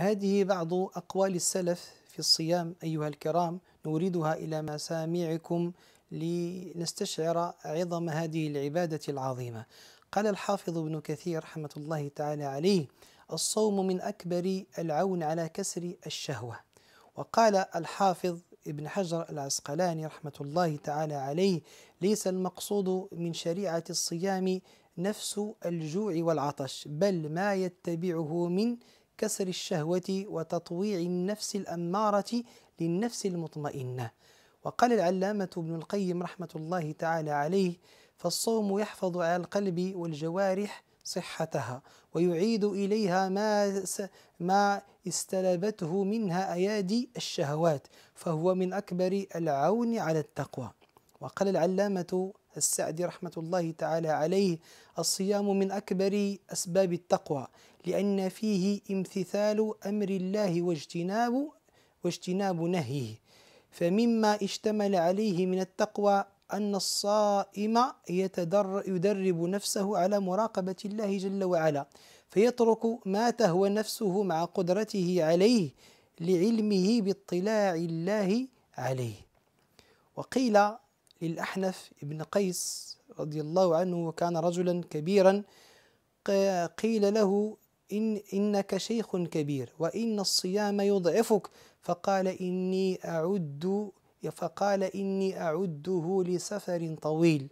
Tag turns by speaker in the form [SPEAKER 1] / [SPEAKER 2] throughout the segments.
[SPEAKER 1] هذه بعض أقوال السلف في الصيام أيها الكرام نوردها إلى مسامعكم لنستشعر عظم هذه العبادة العظيمة قال الحافظ ابن كثير رحمة الله تعالى عليه الصوم من أكبر العون على كسر الشهوة وقال الحافظ ابن حجر العسقلاني رحمة الله تعالى عليه ليس المقصود من شريعة الصيام نفس الجوع والعطش بل ما يتبعه من كسر الشهوة وتطويع النفس الأمارة للنفس المطمئنة وقال العلامة ابن القيم رحمة الله تعالى عليه فالصوم يحفظ على القلب والجوارح صحتها ويعيد إليها ما ما استلبته منها أيادي الشهوات فهو من أكبر العون على التقوى وقال العلامة السعدي رحمة الله تعالى عليه الصيام من أكبر أسباب التقوى لأن فيه امتثال أمر الله واجتناب واجتناب نهيه فمما اشتمل عليه من التقوى أن الصائم يتدر يدرب نفسه على مراقبة الله جل وعلا فيترك ما تهوى نفسه مع قدرته عليه لعلمه باطلاع الله عليه وقيل للأحنف بن قيس رضي الله عنه وكان رجلا كبيرا قيل له إن إنك شيخ كبير وإن الصيام يضعفك فقال إني أعد فقال إني أعده لسفر طويل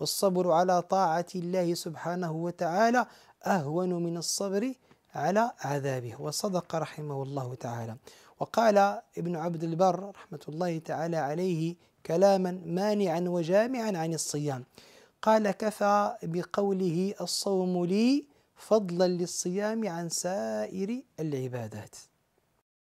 [SPEAKER 1] والصبر على طاعة الله سبحانه وتعالى أهون من الصبر على عذابه وصدق رحمه الله تعالى وقال ابن عبد البر رحمة الله تعالى عليه كلاما مانعا وجامعا عن الصيام قال كفى بقوله الصوم لي فضلا للصيام عن سائر العبادات